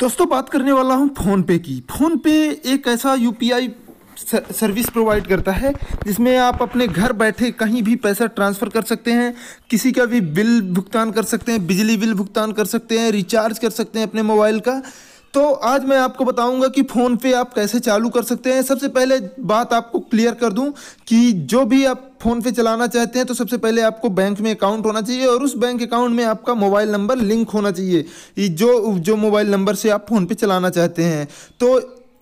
दोस्तों बात करने वाला हूँ फ़ोनपे की फ़ोनपे एक ऐसा यू सर्विस प्रोवाइड करता है जिसमें आप अपने घर बैठे कहीं भी पैसा ट्रांसफ़र कर सकते हैं किसी का भी बिल भुगतान कर सकते हैं बिजली बिल भुगतान कर सकते हैं रिचार्ज कर सकते हैं अपने मोबाइल का तो आज मैं आपको बताऊंगा कि फ़ोन पे आप कैसे चालू कर सकते हैं सबसे पहले बात आपको क्लियर कर दूं कि जो भी आप फ़ोन पे चलाना चाहते हैं तो सबसे पहले आपको बैंक में अकाउंट होना चाहिए और उस बैंक अकाउंट में आपका मोबाइल नंबर लिंक होना चाहिए जो जो मोबाइल नंबर से आप फ़ोन पे चलाना चाहते हैं तो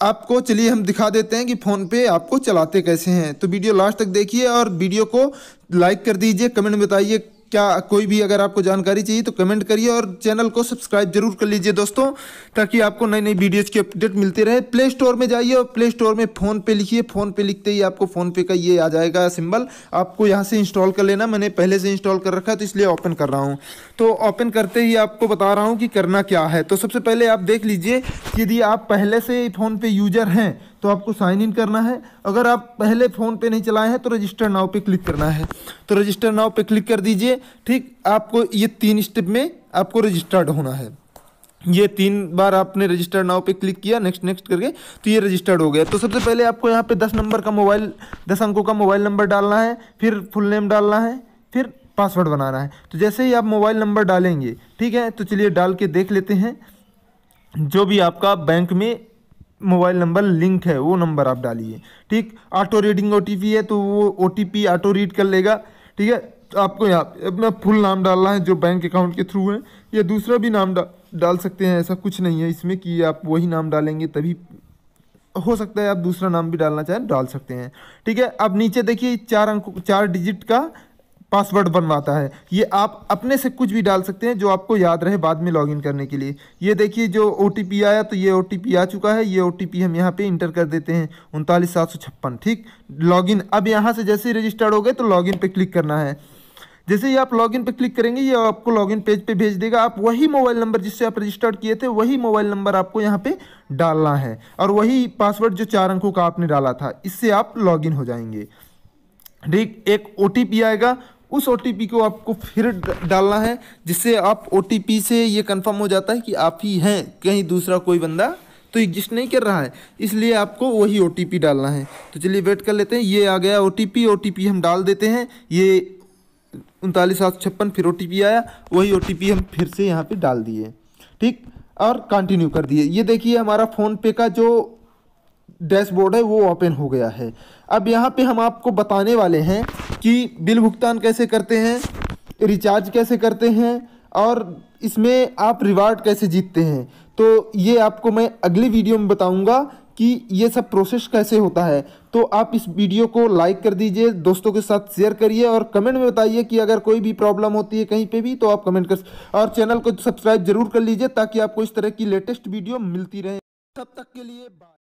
आपको चलिए हम दिखा देते हैं कि फ़ोन पे आपको चलाते कैसे हैं तो वीडियो लास्ट तक देखिए और वीडियो को लाइक कर दीजिए कमेंट बताइए क्या कोई भी अगर आपको जानकारी चाहिए तो कमेंट करिए और चैनल को सब्सक्राइब जरूर कर लीजिए दोस्तों ताकि आपको नई नई वीडियोज़ की अपडेट मिलती रहे प्ले स्टोर में जाइए और प्ले स्टोर में फ़ोन पे लिखिए फ़ोन पे लिखते ही आपको फ़ोन पे का ये आ जाएगा सिंबल आपको यहाँ से इंस्टॉल कर लेना मैंने पहले से इंस्टॉल कर रखा है तो इसलिए ओपन कर रहा हूँ तो ओपन करते ही आपको बता रहा हूँ कि करना क्या है तो सबसे पहले आप देख लीजिए यदि आप पहले से फ़ोन पे यूज़र हैं तो आपको साइन इन करना है अगर आप पहले फ़ोन पे नहीं चलाए हैं तो रजिस्टर नाव पे क्लिक करना है तो रजिस्टर नाव पे क्लिक कर दीजिए ठीक आपको ये तीन स्टेप में आपको रजिस्टर्ड होना है ये तीन बार आपने रजिस्टर नाव पे क्लिक किया नेक्स्ट नेक्स्ट करके तो ये रजिस्टर्ड हो गया तो सबसे पहले आपको यहाँ पर दस नंबर का मोबाइल दस अंकों का मोबाइल नंबर डालना है फिर फुल नेम डालना है फिर पासवर्ड बनाना है तो जैसे ही आप मोबाइल नंबर डालेंगे ठीक है तो चलिए डाल के देख लेते हैं जो भी आपका बैंक में मोबाइल नंबर लिंक है वो नंबर आप डालिए ठीक ऑटो रीडिंग ओ है तो वो ओ ऑटो रीड कर लेगा ठीक है तो आपको यहाँ अपना फुल नाम डालना है जो बैंक अकाउंट के थ्रू है या दूसरा भी नाम डा, डाल सकते हैं ऐसा कुछ नहीं है इसमें कि आप वही नाम डालेंगे तभी हो सकता है आप दूसरा नाम भी डालना चाहें डाल सकते हैं ठीक है अब नीचे देखिए चार अंक चार डिजिट का पासवर्ड बनवाता है ये आप अपने से कुछ भी डाल सकते हैं जो आपको याद रहे बाद में लॉगिन करने के लिए ये देखिए जो ओ आया तो ये ओ आ चुका है ये ओ हम यहाँ पे इंटर कर देते हैं उनतालीस सात सौ छप्पन ठीक लॉगिन अब यहाँ से जैसे ही रजिस्टर्ड हो गए तो लॉगिन पे क्लिक करना है जैसे ही आप लॉगिन पे क्लिक करेंगे ये आपको लॉगिन पेज पे भेज देगा आप वही मोबाइल नंबर जिससे आप रजिस्टर्ड किए थे वही मोबाइल नंबर आपको यहाँ पे डालना है और वही पासवर्ड जो चार अंकों का आपने डाला था इससे आप लॉगिन हो जाएंगे ठीक एक ओ आएगा उस ओ को आपको फिर डालना है जिससे आप ओ से ये कंफर्म हो जाता है कि आप ही हैं कहीं दूसरा कोई बंदा तो एग्जिस्ट नहीं कर रहा है इसलिए आपको वही ओ डालना है तो चलिए वेट कर लेते हैं ये आ गया ओ टी हम डाल देते हैं ये उनतालीस सात छप्पन फिर ओ आया वही ओ हम फिर से यहाँ पर डाल दिए ठीक और कंटिन्यू कर दिए ये देखिए हमारा फ़ोनपे का जो डैशबोर्ड है वो ओपन हो गया है अब यहाँ पे हम आपको बताने वाले हैं कि बिल भुगतान कैसे करते हैं रिचार्ज कैसे करते हैं और इसमें आप रिवार्ड कैसे जीतते हैं तो ये आपको मैं अगली वीडियो में बताऊँगा कि ये सब प्रोसेस कैसे होता है तो आप इस वीडियो को लाइक कर दीजिए दोस्तों के साथ शेयर करिए और कमेंट में बताइए कि अगर कोई भी प्रॉब्लम होती है कहीं पे भी तो आप कमेंट कर और चैनल को सब्सक्राइब जरूर कर लीजिए ताकि आपको इस तरह की लेटेस्ट वीडियो मिलती रहे तब तक के लिए बाय